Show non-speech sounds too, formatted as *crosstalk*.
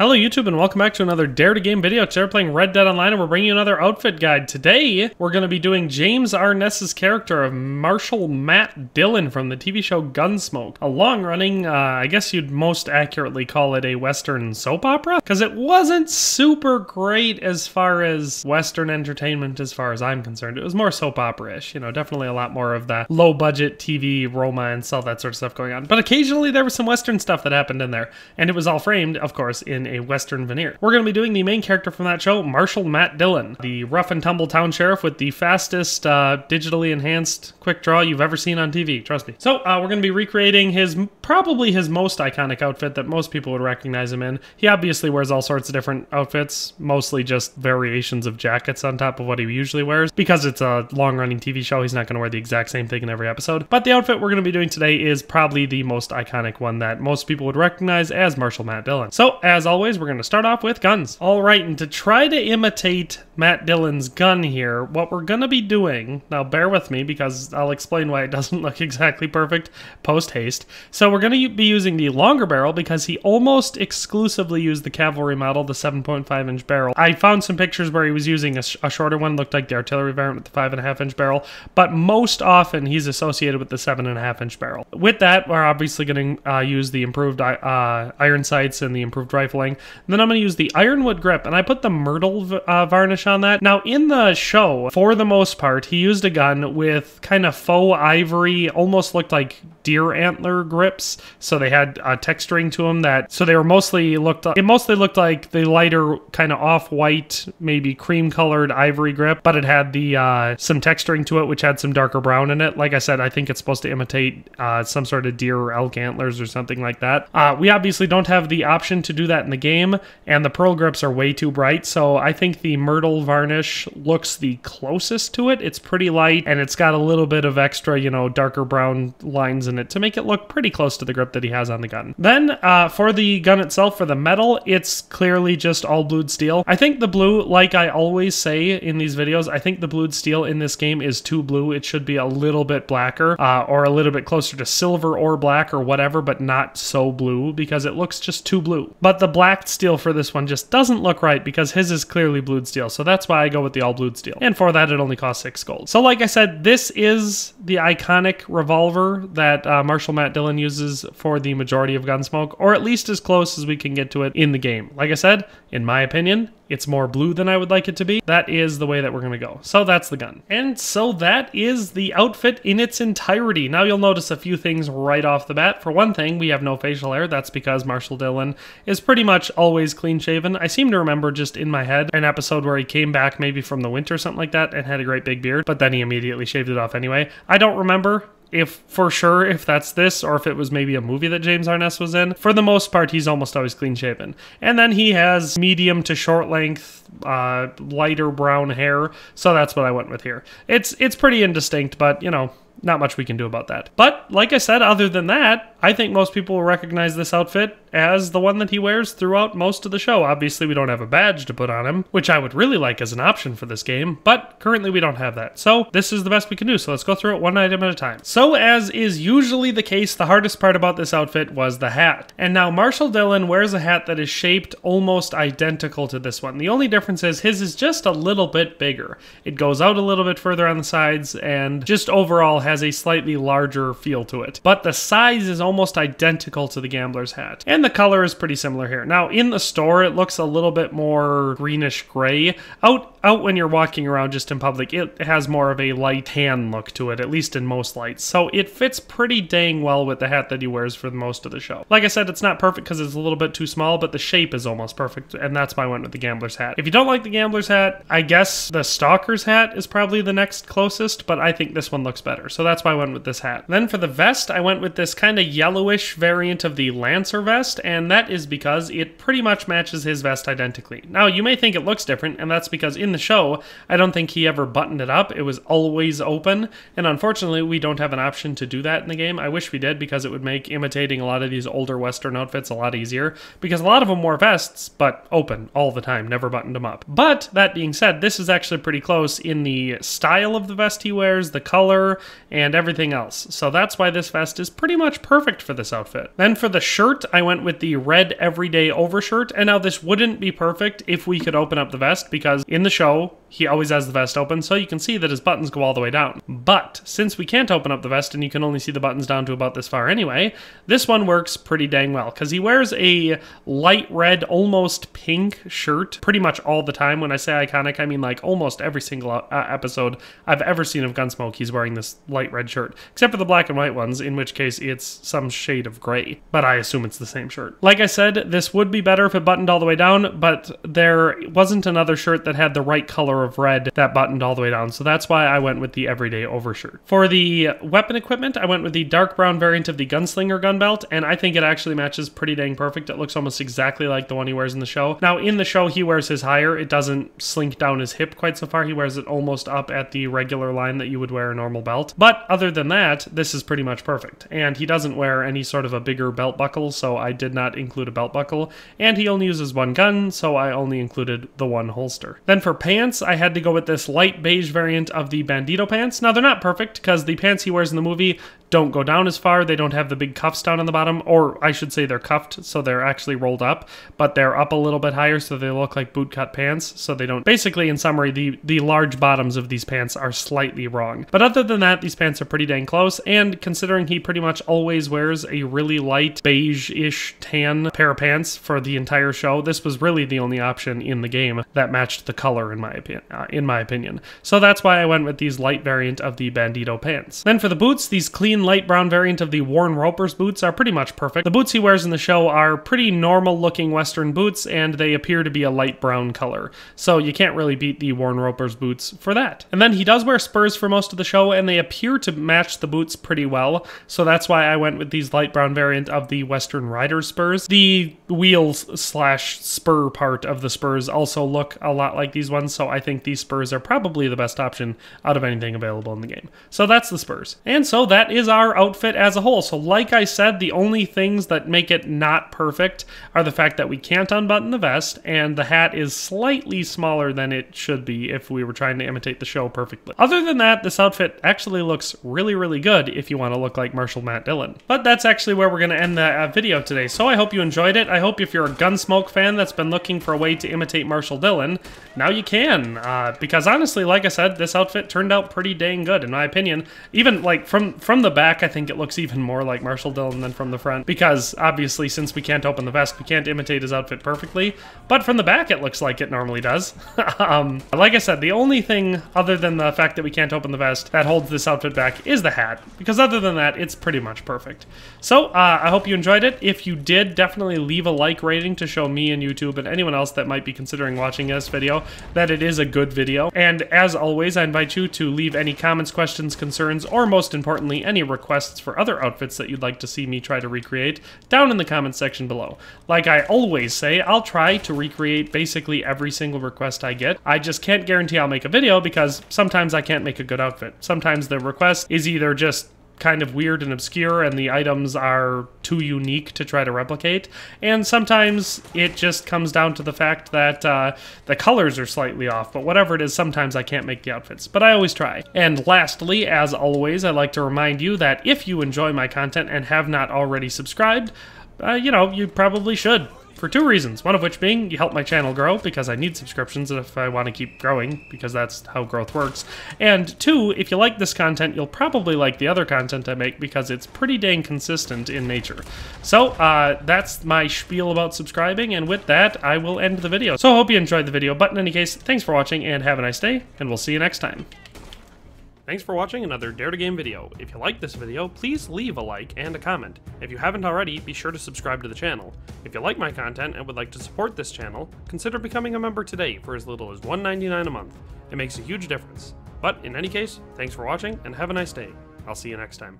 Hello YouTube and welcome back to another Dare to Game video. Today we're playing Red Dead Online and we're bringing you another outfit guide. Today we're going to be doing James Arness's character of Marshal Matt Dillon from the TV show Gunsmoke. A long-running, uh, I guess you'd most accurately call it a Western soap opera? Because it wasn't super great as far as Western entertainment as far as I'm concerned. It was more soap opera-ish, you know, definitely a lot more of the low-budget TV romance, all that sort of stuff going on. But occasionally there was some Western stuff that happened in there. And it was all framed, of course, in a Western veneer. We're going to be doing the main character from that show, Marshall Matt Dillon, the rough and tumble town sheriff with the fastest uh, digitally enhanced quick draw you've ever seen on TV. Trust me. So uh, we're going to be recreating his probably his most iconic outfit that most people would recognize him in. He obviously wears all sorts of different outfits, mostly just variations of jackets on top of what he usually wears. Because it's a long running TV show, he's not going to wear the exact same thing in every episode. But the outfit we're going to be doing today is probably the most iconic one that most people would recognize as Marshall Matt Dillon. So as always always, we're going to start off with guns. All right, and to try to imitate Matt Dillon's gun here, what we're going to be doing, now bear with me because I'll explain why it *laughs* doesn't look exactly perfect post-haste. So we're going to be using the longer barrel because he almost exclusively used the cavalry model, the 7.5-inch barrel. I found some pictures where he was using a, sh a shorter one, looked like the artillery variant with the 5.5-inch barrel, but most often he's associated with the 7.5-inch barrel. With that, we're obviously going to uh, use the improved uh, iron sights and the improved rifle and then I'm going to use the Ironwood Grip, and I put the Myrtle uh, varnish on that. Now, in the show, for the most part, he used a gun with kind of faux ivory, almost looked like deer antler grips. So they had a texturing to them that, so they were mostly looked, it mostly looked like the lighter kind of off-white, maybe cream-colored ivory grip, but it had the, uh, some texturing to it, which had some darker brown in it. Like I said, I think it's supposed to imitate uh, some sort of deer or elk antlers or something like that. Uh, we obviously don't have the option to do that in the game, and the pearl grips are way too bright, so I think the myrtle varnish looks the closest to it. It's pretty light, and it's got a little bit of extra, you know, darker brown lines in it to make it look pretty close to the grip that he has on the gun. Then, uh, for the gun itself, for the metal, it's clearly just all blued steel. I think the blue, like I always say in these videos, I think the blued steel in this game is too blue. It should be a little bit blacker, uh, or a little bit closer to silver or black or whatever, but not so blue, because it looks just too blue. But the blacked steel for this one just doesn't look right because his is clearly blued steel. So that's why I go with the all blued steel. And for that, it only costs six gold. So like I said, this is the iconic revolver that uh, Marshall Matt Dillon uses for the majority of Gunsmoke, or at least as close as we can get to it in the game. Like I said, in my opinion, it's more blue than I would like it to be. That is the way that we're gonna go. So that's the gun. And so that is the outfit in its entirety. Now you'll notice a few things right off the bat. For one thing, we have no facial hair. That's because Marshall Dillon is pretty much always clean shaven. I seem to remember just in my head an episode where he came back maybe from the winter, something like that, and had a great big beard, but then he immediately shaved it off anyway. I don't remember if for sure if that's this or if it was maybe a movie that James Arness was in. For the most part, he's almost always clean shaven. And then he has medium to short length, uh, lighter brown hair. So that's what I went with here. It's it's pretty indistinct, but you know, not much we can do about that. But like I said, other than that, I think most people will recognize this outfit as the one that he wears throughout most of the show. Obviously, we don't have a badge to put on him, which I would really like as an option for this game, but currently we don't have that. So this is the best we can do, so let's go through it one item at a time. So as is usually the case, the hardest part about this outfit was the hat. And now Marshall Dillon wears a hat that is shaped almost identical to this one. The only difference is his is just a little bit bigger. It goes out a little bit further on the sides and just overall has a slightly larger feel to it, but the size is almost identical to the gambler's hat. And the color is pretty similar here. Now, in the store, it looks a little bit more greenish gray. Out out when you're walking around just in public, it has more of a light tan look to it, at least in most lights. So it fits pretty dang well with the hat that he wears for most of the show. Like I said, it's not perfect because it's a little bit too small, but the shape is almost perfect, and that's why I went with the gambler's hat. If you don't like the gambler's hat, I guess the stalker's hat is probably the next closest, but I think this one looks better. So that's why I went with this hat. Then for the vest, I went with this kind of yellowish variant of the Lancer vest, and that is because it pretty much matches his vest identically. Now, you may think it looks different, and that's because in the show, I don't think he ever buttoned it up. It was always open, and unfortunately, we don't have an option to do that in the game. I wish we did because it would make imitating a lot of these older Western outfits a lot easier, because a lot of them wore vests, but open all the time, never buttoned them up. But that being said, this is actually pretty close in the style of the vest he wears, the color, and everything else. So that's why this vest is pretty much perfect for this outfit. Then for the shirt, I went with the red everyday overshirt. And now this wouldn't be perfect if we could open up the vest because in the show, he always has the vest open, so you can see that his buttons go all the way down. But since we can't open up the vest and you can only see the buttons down to about this far anyway, this one works pretty dang well because he wears a light red, almost pink shirt pretty much all the time. When I say iconic, I mean like almost every single uh, episode I've ever seen of Gunsmoke, he's wearing this light light red shirt, except for the black and white ones, in which case it's some shade of gray. But I assume it's the same shirt. Like I said, this would be better if it buttoned all the way down, but there wasn't another shirt that had the right color of red that buttoned all the way down, so that's why I went with the everyday overshirt. For the weapon equipment, I went with the dark brown variant of the gunslinger gun belt, and I think it actually matches pretty dang perfect. It looks almost exactly like the one he wears in the show. Now, in the show, he wears his higher. It doesn't slink down his hip quite so far. He wears it almost up at the regular line that you would wear a normal belt. But but other than that, this is pretty much perfect. And he doesn't wear any sort of a bigger belt buckle, so I did not include a belt buckle. And he only uses one gun, so I only included the one holster. Then for pants, I had to go with this light beige variant of the Bandito pants. Now they're not perfect, because the pants he wears in the movie don't go down as far. They don't have the big cuffs down on the bottom, or I should say they're cuffed, so they're actually rolled up, but they're up a little bit higher, so they look like bootcut pants. So they don't. Basically, in summary, the the large bottoms of these pants are slightly wrong. But other than that, these pants are pretty dang close. And considering he pretty much always wears a really light beige-ish tan pair of pants for the entire show, this was really the only option in the game that matched the color in my opinion. Uh, in my opinion, so that's why I went with these light variant of the bandito pants. Then for the boots, these clean thin light brown variant of the Warren Roper's boots are pretty much perfect. The boots he wears in the show are pretty normal looking western boots and they appear to be a light brown color. So you can't really beat the Warren Roper's boots for that. And then he does wear spurs for most of the show and they appear to match the boots pretty well. So that's why I went with these light brown variant of the Western Rider spurs. The wheels slash spur part of the spurs also look a lot like these ones. So I think these spurs are probably the best option out of anything available in the game. So that's the spurs. And so that is our outfit as a whole. So like I said, the only things that make it not perfect are the fact that we can't unbutton the vest and the hat is slightly smaller than it should be if we were trying to imitate the show perfectly. Other than that, this outfit actually looks really, really good if you want to look like Marshall Matt Dillon. But that's actually where we're going to end the uh, video today. So I hope you enjoyed it. I hope if you're a Gunsmoke fan that's been looking for a way to imitate Marshall Dillon, now you can. Uh, because honestly, like I said, this outfit turned out pretty dang good in my opinion. Even like from from the back, I think it looks even more like Marshall Dillon than from the front, because obviously, since we can't open the vest, we can't imitate his outfit perfectly. But from the back, it looks like it normally does. *laughs* um, like I said, the only thing other than the fact that we can't open the vest that holds this outfit back is the hat, because other than that, it's pretty much perfect. So uh, I hope you enjoyed it. If you did, definitely leave a like rating to show me and YouTube and anyone else that might be considering watching this video that it is a good video. And as always, I invite you to leave any comments, questions, concerns, or most importantly, any requests for other outfits that you'd like to see me try to recreate down in the comments section below. Like I always say, I'll try to recreate basically every single request I get. I just can't guarantee I'll make a video because sometimes I can't make a good outfit. Sometimes the request is either just kind of weird and obscure, and the items are too unique to try to replicate. And sometimes it just comes down to the fact that uh, the colors are slightly off, but whatever it is, sometimes I can't make the outfits, but I always try. And lastly, as always, I'd like to remind you that if you enjoy my content and have not already subscribed, uh, you know, you probably should for two reasons. One of which being you help my channel grow because I need subscriptions if I want to keep growing because that's how growth works. And two, if you like this content, you'll probably like the other content I make because it's pretty dang consistent in nature. So uh, that's my spiel about subscribing. And with that, I will end the video. So I hope you enjoyed the video. But in any case, thanks for watching and have a nice day. And we'll see you next time. Thanks for watching another Dare to Game video. If you like this video, please leave a like and a comment. If you haven't already, be sure to subscribe to the channel. If you like my content and would like to support this channel, consider becoming a member today for as little as $1.99 a month. It makes a huge difference. But in any case, thanks for watching and have a nice day. I'll see you next time.